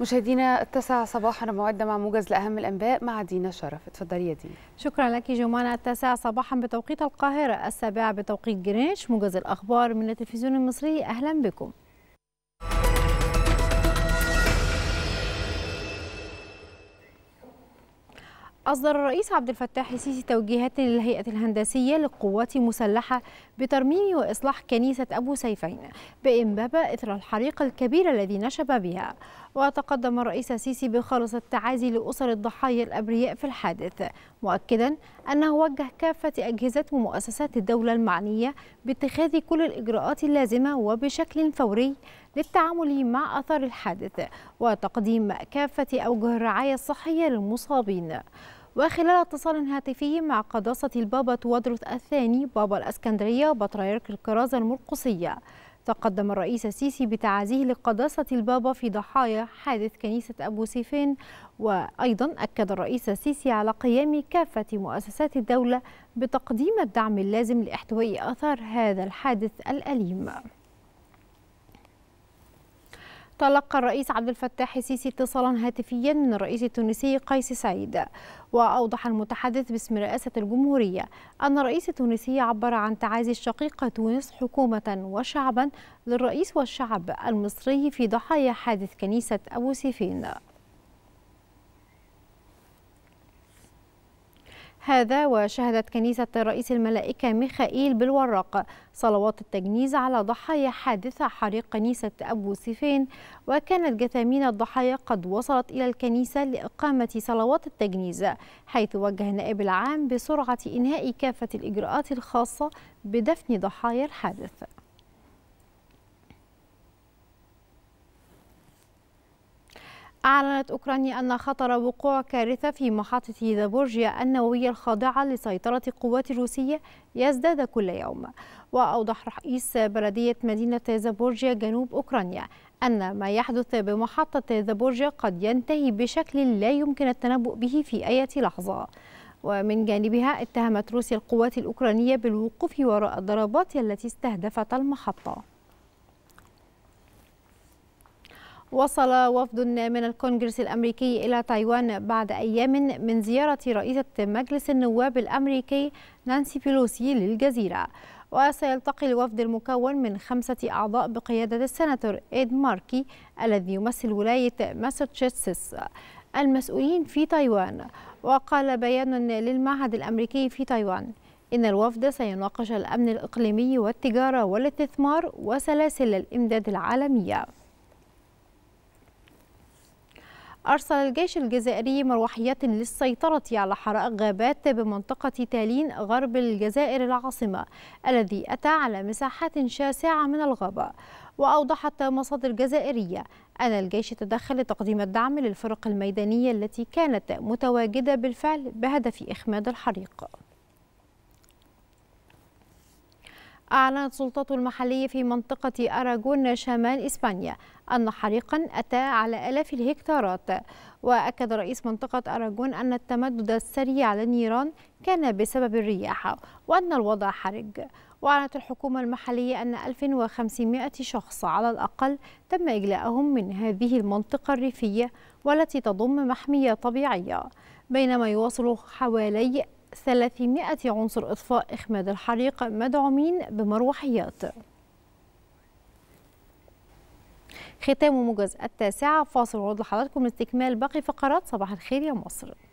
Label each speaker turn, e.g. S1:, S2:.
S1: مشاهدينا التاسعة صباحا موعدنا مع موجز لأهم الأنباء مع دينا شرف اتفضلي يا دينا شكرا لك جمانة التاسعة صباحا بتوقيت القاهرة السابعة بتوقيت جرينش موجز الأخبار من التلفزيون المصري أهلا بكم أصدر الرئيس عبد الفتاح السيسي توجيهات للهيئة الهندسية للقوات المسلحة بترميم وإصلاح كنيسة أبو سيفين بإمبابة إثر الحريق الكبير الذي نشب بها وتقدم الرئيس السيسي بخالص التعازي لأسر الضحايا الأبرياء في الحادث مؤكدا أنه وجه كافة أجهزة ومؤسسات الدولة المعنية باتخاذ كل الإجراءات اللازمة وبشكل فوري للتعامل مع أثار الحادث وتقديم كافة أوجه الرعاية الصحية للمصابين وخلال اتصال هاتفي مع قداسة البابا تودروث الثاني بابا الأسكندرية بطريرك الكرازة المرقصية تقدم الرئيس السيسي بتعازيه لقداسة البابا في ضحايا حادث كنيسة أبو سيفين وأيضا أكد الرئيس السيسي على قيام كافة مؤسسات الدولة بتقديم الدعم اللازم لإحتواء آثار هذا الحادث الأليم تلقى الرئيس عبد الفتاح السيسي اتصالا هاتفيا من الرئيس التونسي قيس سعيد وأوضح المتحدث باسم رئاسة الجمهورية أن الرئيس التونسي عبر عن تعازي الشقيقة تونس حكومة وشعبا للرئيس والشعب المصري في ضحايا حادث كنيسة أبو سيفين هذا وشهدت كنيسة رئيس الملائكة ميخائيل بالوراق صلوات التجنيز على ضحايا حادثة حريق كنيسة أبو سيفين وكانت جثامين الضحايا قد وصلت إلى الكنيسة لإقامة صلوات التجنيز حيث وجه النائب العام بسرعة إنهاء كافة الإجراءات الخاصة بدفن ضحايا الحادث أعلنت أوكرانيا أن خطر وقوع كارثة في محطة زابورجيا النووية الخاضعة لسيطرة القوات الروسية يزداد كل يوم وأوضح رئيس بلدية مدينة زابورجيا جنوب أوكرانيا أن ما يحدث بمحطة زابورجيا قد ينتهي بشكل لا يمكن التنبؤ به في أي لحظة ومن جانبها اتهمت روسيا القوات الأوكرانية بالوقوف وراء الضربات التي استهدفت المحطة وصل وفد من الكونجرس الأمريكي إلى تايوان بعد أيام من زيارة رئيسة مجلس النواب الأمريكي نانسي بيلوسي للجزيرة وسيلتقي الوفد المكون من خمسة أعضاء بقيادة السناتور إيد ماركي الذي يمثل ولاية ماساتشوستس المسؤولين في تايوان وقال بيان للمعهد الأمريكي في تايوان إن الوفد سيناقش الأمن الإقليمي والتجارة والاستثمار وسلاسل الإمداد العالمية أرسل الجيش الجزائري مروحيات للسيطرة على حرائق غابات بمنطقة تالين غرب الجزائر العاصمة الذي أتى على مساحات شاسعة من الغابة وأوضحت مصادر جزائرية أن الجيش تدخل لتقديم الدعم للفرق الميدانية التي كانت متواجدة بالفعل بهدف إخماد الحريق أعلنت السلطات المحلية في منطقة أراغون شمال إسبانيا أن حريقا أتى على آلاف الهكتارات وأكد رئيس منطقة أراغون أن التمدد السريع للنيران كان بسبب الرياح وأن الوضع حرج وأعلنت الحكومة المحلية أن 1500 شخص على الأقل تم إجلاءهم من هذه المنطقة الريفية والتي تضم محمية طبيعية بينما يواصل حوالي 300 عنصر إطفاء إخماد الحريق مدعومين بمروحيات ختام موجز التاسعة فاصل عود لحضراتكم لاستكمال باقي فقرات صباح الخير يا مصر